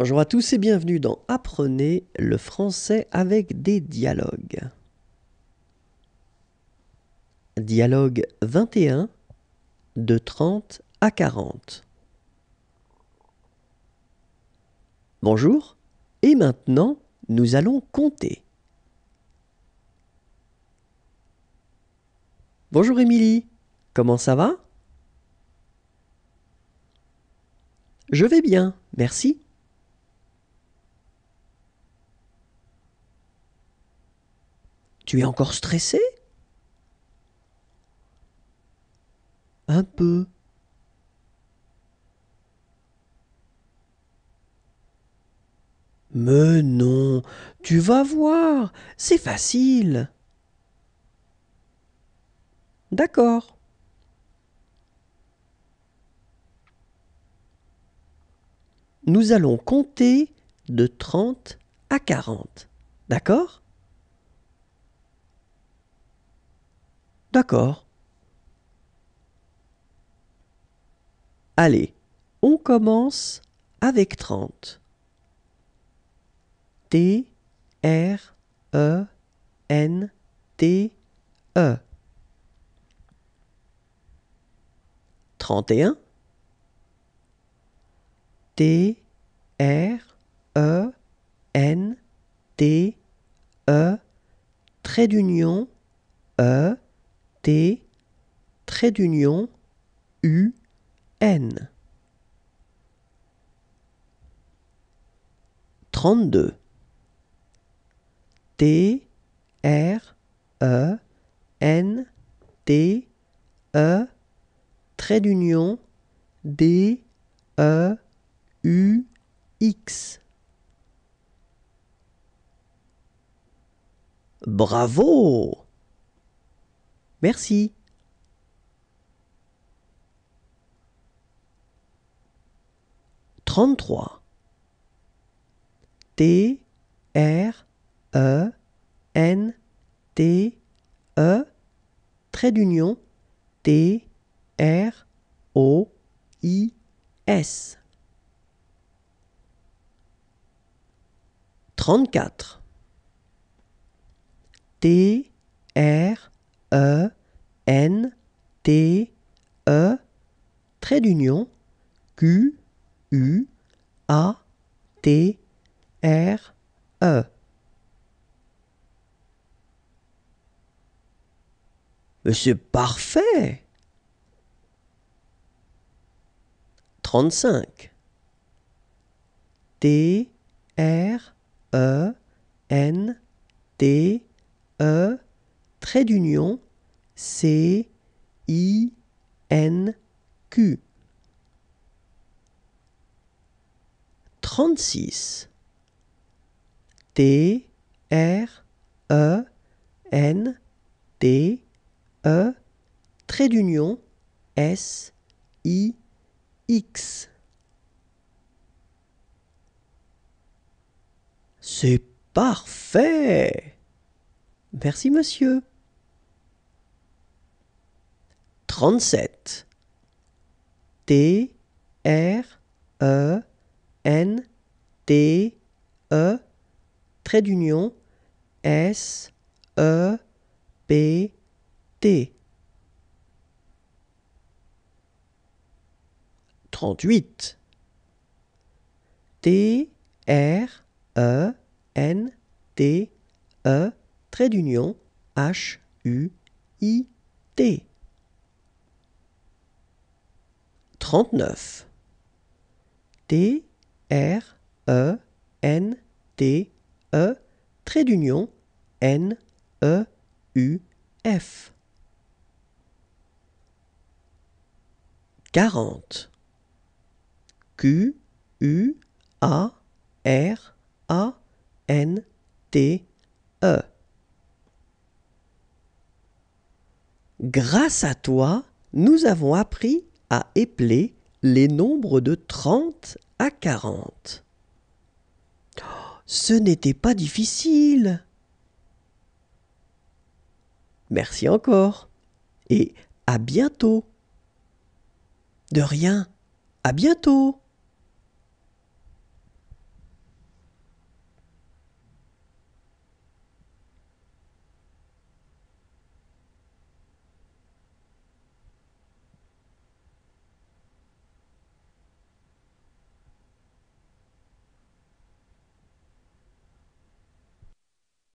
Bonjour à tous et bienvenue dans Apprenez le français avec des dialogues. Dialogue 21 de 30 à 40. Bonjour, et maintenant nous allons compter. Bonjour Émilie, comment ça va Je vais bien, merci. Tu es encore stressé Un peu. Mais non, tu vas voir, c'est facile. D'accord. Nous allons compter de 30 à 40. D'accord D'accord. Allez, on commence avec 30. T, R, E, N, T, E. 31. T, R, E, N, T, E, trait d'union, E, T, trait d'union, U, N. 32. T, R, E, N, T, E, trait d'union, D, E, U, X. Bravo Merci. Trente-trois. T R E N T E trait d'union T R O I S 34 T R E N T E trait d'union Q U A T R E C'est parfait. 35 T R E N T E trait d'union, C, I, N, Q. 36. T, R, E, N, T, E, trait d'union, S, I, X. C'est parfait Merci monsieur. 37. T R E N T E trait d'union S E P T 38 T R E N T E trait d'union H U I T 39. T R E N T E trait d'union N E U F 40 Q U A R A N T E Grâce à toi, nous avons appris à épeler les nombres de 30 à 40. Ce n'était pas difficile. Merci encore et à bientôt. De rien, à bientôt.